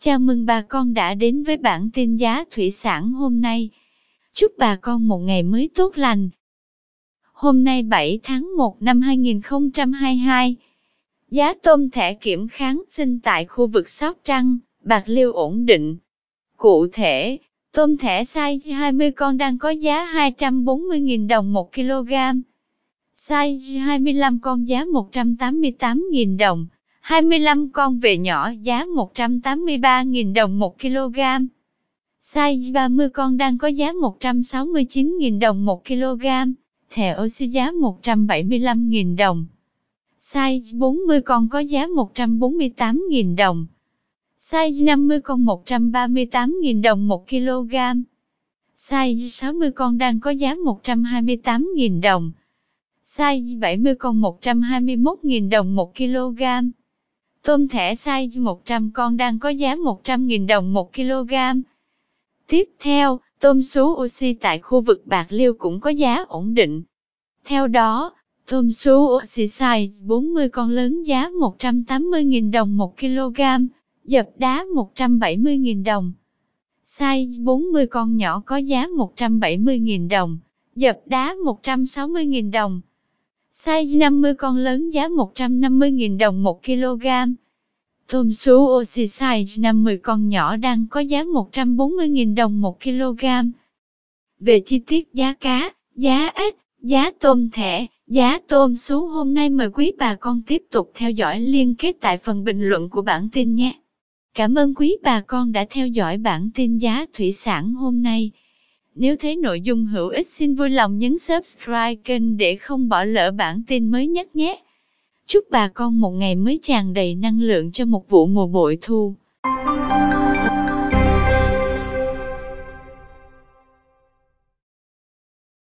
Chào mừng bà con đã đến với bản tin giá thủy sản hôm nay. Chúc bà con một ngày mới tốt lành. Hôm nay 7 tháng 1 năm 2022, giá tôm thẻ kiểm kháng sinh tại khu vực Sóc Trăng, Bạc Liêu ổn định. Cụ thể, tôm thẻ size 20 con đang có giá 240.000 đồng 1 kg, size 25 con giá 188.000 đồng 25 con về nhỏ giá 183.000 đồng 1 kg. Size 30 con đang có giá 169.000 đồng 1 kg, thẻ oxy giá 175.000 đồng. Size 40 con có giá 148.000 đồng. Size 50 con 138.000 đồng 1 kg. Size 60 con đang có giá 128.000 đồng size 70 con 121.000 đồng 1 kg. Tôm thẻ size 100 con đang có giá 100.000 đồng 1 kg. Tiếp theo, tôm sú oxy tại khu vực Bạc Liêu cũng có giá ổn định. Theo đó, tôm sú oxy size 40 con lớn giá 180.000 đồng 1 kg, dập đá 170.000 đồng. Size 40 con nhỏ có giá 170.000 đồng, dập đá 160.000 đồng size 50 con lớn giá 150.000 đồng 1 kg. Tôm sú oxy size 50 con nhỏ đang có giá 140.000 đồng 1 kg. Về chi tiết giá cá, giá ếch, giá tôm thẻ, giá tôm sú hôm nay mời quý bà con tiếp tục theo dõi liên kết tại phần bình luận của bản tin nhé. Cảm ơn quý bà con đã theo dõi bản tin giá thủy sản hôm nay. Nếu thấy nội dung hữu ích xin vui lòng nhấn subscribe kênh để không bỏ lỡ bản tin mới nhất nhé. Chúc bà con một ngày mới tràn đầy năng lượng cho một vụ mùa bội thu.